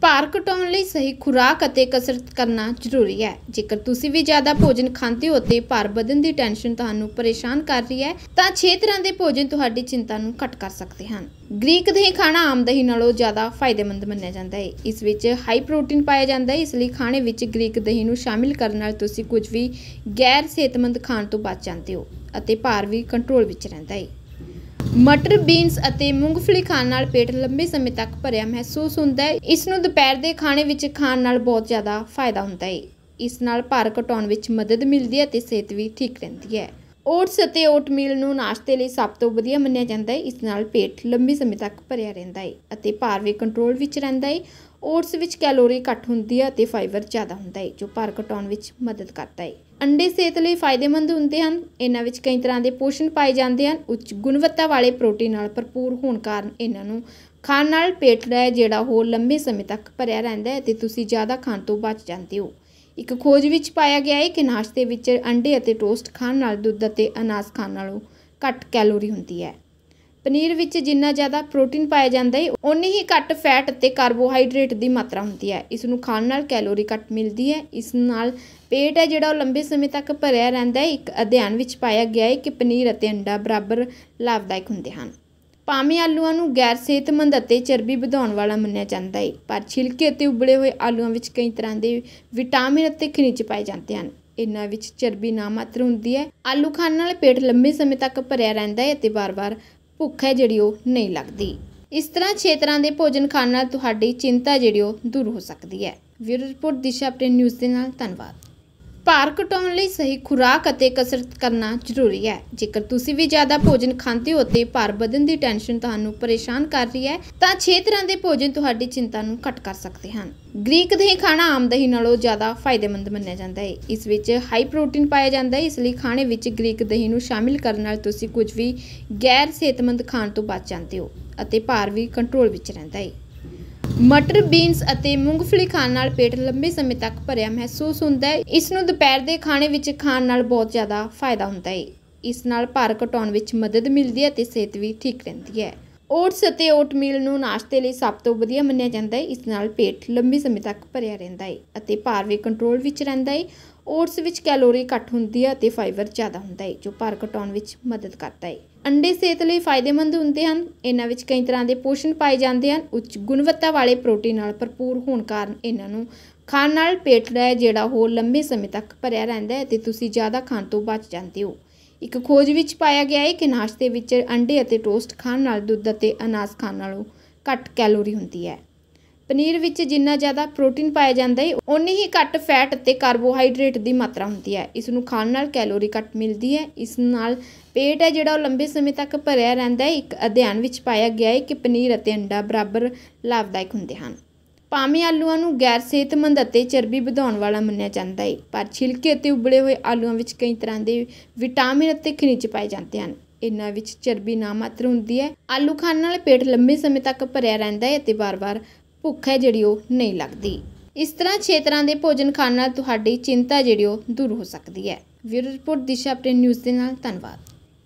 ਭਾਰ ਘਟਾਉਣ ਲਈ ਸਹੀ ਖੁਰਾਕ ਅਤੇ ਕਸਰਤ ਕਰਨਾ ਜ਼ਰੂਰੀ ਹੈ ਜੇਕਰ ਤੁਸੀਂ ਵੀ ਜ਼ਿਆਦਾ ਭੋਜਨ ਖਾਂਦੇ ਹੋ ਤੇ ਭਾਰ ਵਧਣ ਦੀ ਟੈਨਸ਼ਨ ਤੁਹਾਨੂੰ ਪਰੇਸ਼ਾਨ ਕਰ ਰਹੀ ਹੈ ਤਾਂ 6 ਤਰ੍ਹਾਂ ਦੇ ਭੋਜਨ ਤੁਹਾਡੀ ਚਿੰਤਾ ਨੂੰ ਘਟ ਕਰ ਸਕਦੇ ਹਨ ਗ੍ਰੀਕ ਦਹੀਂ ਖਾਣਾ ਆਮ ਦਹੀਂ ਨਾਲੋਂ ਜ਼ਿਆਦਾ ਫਾਇਦੇਮੰਦ ਮੰਨਿਆ ਜਾਂਦਾ ਹੈ ਇਸ ਵਿੱਚ ਹਾਈ ਪ੍ਰੋਟੀਨ ਪਾਇਆ ਜਾਂਦਾ ਹੈ ਇਸ ਲਈ ਖਾਣੇ ਵਿੱਚ ਗ੍ਰੀਕ ਦਹੀਂ ਨੂੰ ਸ਼ਾਮਿਲ ਕਰਨ ਨਾਲ ਤੁਸੀਂ ਕੁਝ ਵੀ ਗੈਰ ਸਿਹਤਮੰਦ ਖਾਣ ਤੋਂ ਬਚ ਜਾਂਦੇ ਹੋ ਅਤੇ ਭਾਰ ਵੀ ਕੰਟਰੋਲ ਵਿੱਚ ਰਹਿੰਦਾ ਹੈ ਮਟਰ ਬੀਨਸ ਅਤੇ ਮੂੰਗਫਲੀ ਖਾਣ ਨਾਲ ਪੇਟ ਲੰਬੇ ਸਮੇਂ ਤੱਕ ਭਰਿਆ ਮਹਿਸੂਸ ਹੁੰਦਾ ਹੈ ਇਸ ਨੂੰ ਦੁਪਹਿਰ ਦੇ ਖਾਣੇ ਵਿੱਚ ਖਾਣ ਨਾਲ ਬਹੁਤ ਜ਼ਿਆਦਾ ਫਾਇਦਾ ਹੁੰਦਾ ਹੈ ਇਸ ਨਾਲ ਭਾਰ ਘਟਾਉਣ ਵਿੱਚ ਮਦਦ ਮਿਲਦੀ ਹੈ ਅਤੇ ਸਿਹਤ ਵੀ ਠੀਕ ਰਹਿੰਦੀ ਹੈ ਓਟਸ ਅਤੇ ਓਟਮੀਲ ਨੂੰ ਨਾਸ਼ਤੇ ਲਈ ਸਭ ਤੋਂ ਵਧੀਆ ਮੰਨਿਆ ਜਾਂਦਾ ਹੈ ਇਸ ਨਾਲ ਪੇਟ ਲੰਬੇ ਸਮੇਂ ਤੱਕ ਭਰਿਆ ਰਹਿੰਦਾ ਹੈ ਅਤੇ ਭਾਰ ਵੀ ਕੰਟਰੋਲ ਵਿੱਚ ਰਹਿੰਦਾ ਹੈ ਓਟਸ ਵਿੱਚ ਕੈਲੋਰੀ ਘੱਟ ਹੁੰਦੀ ਹੈ ਅਤੇ ਫਾਈਬਰ ਜ਼ਿਆਦਾ ਹੁੰਦਾ ਹੈ ਜੋ ਭਾਰ ਘਟਾਉਣ ਵਿੱਚ ਮਦਦ ਕਰਦਾ ਹੈ ਅੰਡੇ ਸਿਹਤ ਲਈ ਫਾਇਦੇਮੰਦ ਹੁੰਦੇ ਹਨ ਇਹਨਾਂ ਵਿੱਚ ਕਈ ਤਰ੍ਹਾਂ ਦੇ ਪੋਸ਼ਣ ਪਾਏ ਜਾਂਦੇ ਹਨ ਉੱਚ ਗੁਣਵੱਤਾ ਵਾਲੇ ਪ੍ਰੋਟੀਨ ਨਾਲ ਭਰਪੂਰ ਹੋਣ ਕਾਰਨ ਇਹਨਾਂ ਨੂੰ ਖਾਣ ਨਾਲ ਪੇਟ ਦਾ ਜਿਹੜਾ ਹੋ ਲੰਬੇ ਸਮੇਂ ਤੱਕ ਭਰਿਆ ਰਹਿੰਦਾ ਹੈ ਤੇ ਤੁਸੀਂ ਜ਼ਿਆਦਾ ਖਾਣ ਤੋਂ ਬਚ ਜਾਂਦੇ ਹੋ ਇੱਕ ਖੋਜ ਵਿੱਚ ਪਾਇਆ ਗਿਆ ਹੈ ਕਿ ਨਾਸ਼ਤੇ ਵਿੱਚ ਅੰਡੇ ਅਤੇ ਟੋਸਟ ਖਾਣ ਨਾਲ ਦੁੱਧ ਅਤੇ ਅਨਾਜ ਖਾਣ ਨਾਲੋਂ ਘੱਟ ਕੈਲੋਰੀ ਹੁੰਦੀ ਹੈ ਪਨੀਰ ਵਿੱਚ ਜਿੰਨਾ ਜ਼ਿਆਦਾ ਪ੍ਰੋਟੀਨ ਪਾਇਆ ਜਾਂਦਾ ਹੈ ਉਨੀ ਹੀ ਘੱਟ ਫੈਟ ਅਤੇ ਕਾਰਬੋਹਾਈਡਰੇਟ ਦੀ ਮਾਤਰਾ ਹੁੰਦੀ ਹੈ ਇਸ ਨੂੰ ਖਾਣ ਨਾਲ ਕੈਲੋਰੀ ਘੱਟ ਮਿਲਦੀ ਹੈ ਇਸ ਨਾਲ ਪੇਟ ਹੈ ਜਿਹੜਾ ਉਹ ਲੰਬੇ ਸਮੇਂ ਤੱਕ ਭਰਿਆ ਰਹਿੰਦਾ ਹੈ ਇੱਕ ਅਧਿਐਨ ਵਿੱਚ ਪਾਇਆ ਗਿਆ ਹੈ ਕਿ ਪਨੀਰ ਅਤੇ ਅੰਡਾ ਬਰਾਬਰ ਲਾਭਦਾਇਕ ਹੁੰਦੇ ਹਨ ਭਾਵੇਂ ਆਲੂਆਂ ਨੂੰ ਗੈਰ ਸਿਹਤਮੰਦ ਅਤੇ ਚਰਬੀ ਵਧਾਉਣ ਵਾਲਾ ਮੰਨਿਆ ਜਾਂਦਾ ਹੈ ਪਰ ਛਿਲਕੇ ਅਤੇ ਉਬਲੇ ਹੋਏ ਆਲੂਆਂ ਵਿੱਚ ਕਈ ਤਰ੍ਹਾਂ ਦੇ ਵਿਟਾਮਿਨ ਅਤੇ ਖਣਿਜ ਪਾਏ ਜਾਂਦੇ ਹਨ ਇਨਾਂ ਵਿੱਚ ਚਰਬੀ ਨਾ ਮਾਤਰ ਹੁੰਦੀ ਹੈ ਆਲੂ ਖਾਣ ਨਾਲ ਪੇਟ ਲੰਬੇ ਸਮੇਂ ਤੱਕ ਭਰਿਆ ਰਹਿੰਦਾ ਹੈ ਅਤੇ ਵਾਰ-ਵਾਰ ਭੁੱਖ ਹੈ ਜਿਹੜੀ ਉਹ ਨਹੀਂ ਲੱਗਦੀ ਇਸ ਤਰ੍ਹਾਂ ਛੇ ਤਰ੍ਹਾਂ ਦੇ ਭੋਜਨ ਖਾਣ ਨਾਲ ਤੁਹਾਡੀ ਚਿੰਤਾ ਜਿਹੜੀ ਉਹ ਦੂਰ ਹੋ ਸਕਦੀ ਹੈ ਵਿਊਰੋ ਰਿਪੋਰਟ ਦਿਸ਼ਾ ਪ੍ਰੇ ਨਿਊਜ਼ ਦੇ ਨਾਲ ਧੰਨਵਾਦ ਭਾਰ ਘਟਾਉਣ ਲਈ ਸਹੀ ਖੁਰਾਕ ਅਤੇ ਕਸਰਤ ਕਰਨਾ ਜ਼ਰੂਰੀ ਹੈ ਜੇਕਰ ਤੁਸੀਂ ਵੀ ਜ਼ਿਆਦਾ ਭੋਜਨ ਖਾਂਦੇ ਹੋ ਤੇ ਭਾਰ ਵਧਣ ਦੀ ਟੈਨਸ਼ਨ ਤੁਹਾਨੂੰ ਪਰੇਸ਼ਾਨ ਕਰ ਰਹੀ ਹੈ ਤਾਂ 6 ਤਰ੍ਹਾਂ ਦੇ ਭੋਜਨ ਤੁਹਾਡੀ ਚਿੰਤਾ ਨੂੰ ਘਟ ਕਰ ਸਕਦੇ ਹਨ ਗ੍ਰੀਕ ਦਹੀਂ ਖਾਣਾ ਆਮ ਦਹੀਂ ਨਾਲੋਂ ਜ਼ਿਆਦਾ ਫਾਇਦੇਮੰਦ ਮੰਨਿਆ ਜਾਂਦਾ ਹੈ ਇਸ ਵਿੱਚ ਹਾਈ ਪ੍ਰੋਟੀਨ ਪਾਇਆ ਜਾਂਦਾ ਹੈ ਇਸ ਲਈ ਖਾਣੇ ਵਿੱਚ ਗ੍ਰੀਕ ਦਹੀਂ ਨੂੰ ਸ਼ਾਮਿਲ ਕਰਨ ਨਾਲ ਤੁਸੀਂ ਕੁਝ ਵੀ ਗੈਰ ਸਿਹਤਮੰਦ ਖਾਣ ਤੋਂ ਬਚ ਜਾਂਦੇ ਹੋ ਅਤੇ ਭਾਰ ਵੀ ਕੰਟਰੋਲ ਵਿੱਚ ਰਹਿੰਦਾ ਹੈ ਮਟਰ ਬੀਨਸ ਅਤੇ ਮੂੰਗਫਲੀ ਖਾਣ ਨਾਲ ਪੇਟ ਲੰਬੇ ਸਮੇਂ ਤੱਕ ਭਰਿਆ ਮਹਿਸੂਸ ਹੁੰਦਾ ਹੈ ਇਸ ਨੂੰ ਦੁਪਹਿਰ ਦੇ ਖਾਣੇ ਵਿੱਚ ਖਾਣ ਨਾਲ ਬਹੁਤ ਜ਼ਿਆਦਾ ਫਾਇਦਾ ਹੁੰਦਾ ਹੈ ਇਸ ਨਾਲ ਭਾਰ ਘਟਾਉਣ ਵਿੱਚ ਮਦਦ ਮਿਲਦੀ ਹੈ ਅਤੇ ਸਿਹਤ ਵੀ ਠੀਕ ਰਹਿੰਦੀ ਹੈ ਓਟਸ ਅਤੇ ਓਟਮੀਲ ਨੂੰ ਨਾਸ਼ਤੇ ਲਈ ਸਭ ਤੋਂ ਵਧੀਆ ਮੰਨਿਆ ਜਾਂਦਾ ਹੈ ਇਸ ਨਾਲ ਪੇਟ ਲੰਬੇ ਸਮੇਂ ਤੱਕ ਭਰਿਆ ਰਹਿੰਦਾ ਹੈ ਅਤੇ ਭਾਰ ਵੀ ਕੰਟਰੋਲ ਵਿੱਚ ਰਹਿੰਦਾ ਹੈ ਓਟਸ ਵਿੱਚ ਕੈਲੋਰੀ ਘੱਟ ਹੁੰਦੀ ਹੈ ਅਤੇ ਫਾਈਬਰ ਜ਼ਿਆਦਾ ਹੁੰਦਾ ਹੈ ਜੋ ਭਾਰ ਘਟਾਉਣ ਵਿੱਚ ਮਦਦ ਕਰਦਾ ਹੈ ਅੰਡੇ ਸਿਹਤ ਲਈ ਫਾਇਦੇਮੰਦ ਹੁੰਦੇ ਹਨ ਇਹਨਾਂ ਵਿੱਚ ਕਈ ਤਰ੍ਹਾਂ ਦੇ ਪੋਸ਼ਣ ਪਾਏ ਜਾਂਦੇ ਹਨ ਉੱਚ ਗੁਣਵੱਤਾ ਵਾਲੇ ਪ੍ਰੋਟੀਨ ਨਾਲ ਭਰਪੂਰ ਹੋਣ ਕਾਰਨ ਇਹਨਾਂ ਨੂੰ ਖਾਣ ਨਾਲ ਪੇਟ ਦਾ ਜਿਹੜਾ ਉਹ ਲੰਬੇ ਸਮੇਂ ਤੱਕ ਭਰਿਆ ਰਹਿੰਦਾ ਹੈ ਤੇ ਤੁਸੀਂ ਜ਼ਿਆਦਾ ਖਾਣ ਤੋਂ ਬਚ ਜਾਂਦੇ ਹੋ ਇੱਕ ਖੋਜ ਵਿੱਚ ਪਾਇਆ ਗਿਆ ਹੈ ਕਿ ਨਾਸ਼ਤੇ ਵਿੱਚ ਅੰਡੇ ਅਤੇ ਟੋਸਟ ਖਾਣ ਨਾਲ ਦੁੱਧ ਅਤੇ ਅਨਾਜ ਖਾਣ ਨਾਲੋਂ ਘੱਟ ਕੈਲੋਰੀ ਹੁੰਦੀ ਹੈ ਪਨੀਰ ਵਿੱਚ ਜਿੰਨਾ ਜ਼ਿਆਦਾ ਪ੍ਰੋਟੀਨ ਪਾਇਆ ਜਾਂਦਾ ਹੈ ਓਨੀ ਹੀ ਘੱਟ ਫੈਟ ਅਤੇ ਕਾਰਬੋਹਾਈਡਰੇਟ ਦੀ ਮਾਤਰਾ ਹੁੰਦੀ ਹੈ ਇਸ ਨੂੰ ਖਾਣ ਨਾਲ ਕੈਲੋਰੀ ਘੱਟ ਮਿਲਦੀ ਹੈ ਇਸ ਨਾਲ ਪੇਟ ਹੈ ਜਿਹੜਾ ਉਹ ਲੰਬੇ ਸਮੇਂ ਤੱਕ ਭਰਿਆ ਰਹਿੰਦਾ ਹੈ ਇੱਕ ਅਧਿਐਨ ਵਿੱਚ ਪਾਇਆ ਗਿਆ ਹੈ ਕਿ ਪਨੀਰ ਅਤੇ ਅੰਡਾ ਬਰਾਬਰ ਲਾਭਦਾਇਕ ਹੁੰਦੇ ਹਨ ਭਾਵੇਂ ਆਲੂਆਂ ਨੂੰ ਗੈਰ ਸਿਹਤਮੰਦ ਅਤੇ ਚਰਬੀ ਵਧਾਉਣ ਵਾਲਾ ਮੰਨਿਆ ਜਾਂਦਾ ਹੈ ਪਰ ਛਿਲਕੇ ਅਤੇ ਉਬਲੇ ਹੋਏ ਆਲੂਆਂ ਵਿੱਚ ਕਈ ਤਰ੍ਹਾਂ ਦੇ ਵਿਟਾਮਿਨ ਅਤੇ ਖਣਿਜ ਪਾਏ ਜਾਂਦੇ ਹਨ ਇਨਾਂ ਵਿੱਚ ਚਰਬੀ ਨਾ ਮਾਤਰ ਹੁੰਦੀ ਹੈ ਆਲੂ ਖਾਣ ਨਾਲ ਪੇਟ ਲੰਬੇ ਸਮੇਂ ਤੱਕ ਭਰਿਆ ਰਹਿੰਦਾ ਹੈ ਅਤੇ ਵਾਰ-ਵਾਰ ਭੁੱਖ ਹੈ ਜਿਹੜੀ ਉਹ ਨਹੀਂ ਲੱਗਦੀ ਇਸ ਤਰ੍ਹਾਂ ਛੇਤਰਾਂ ਦੇ ਭੋਜਨ ਖਾਣ ਨਾਲ ਤੁਹਾਡੀ ਚਿੰਤਾ ਜਿਹੜੀ ਉਹ ਦੂਰ ਹੋ ਸਕਦੀ ਹੈ ਵੀਰ ਰਿਪੋਰਟ ਦਿਸ਼ਾ ਆਪਣੇ ਨਿਊਜ਼ ਦੇ ਨਾਲ ਧੰਨਵਾਦ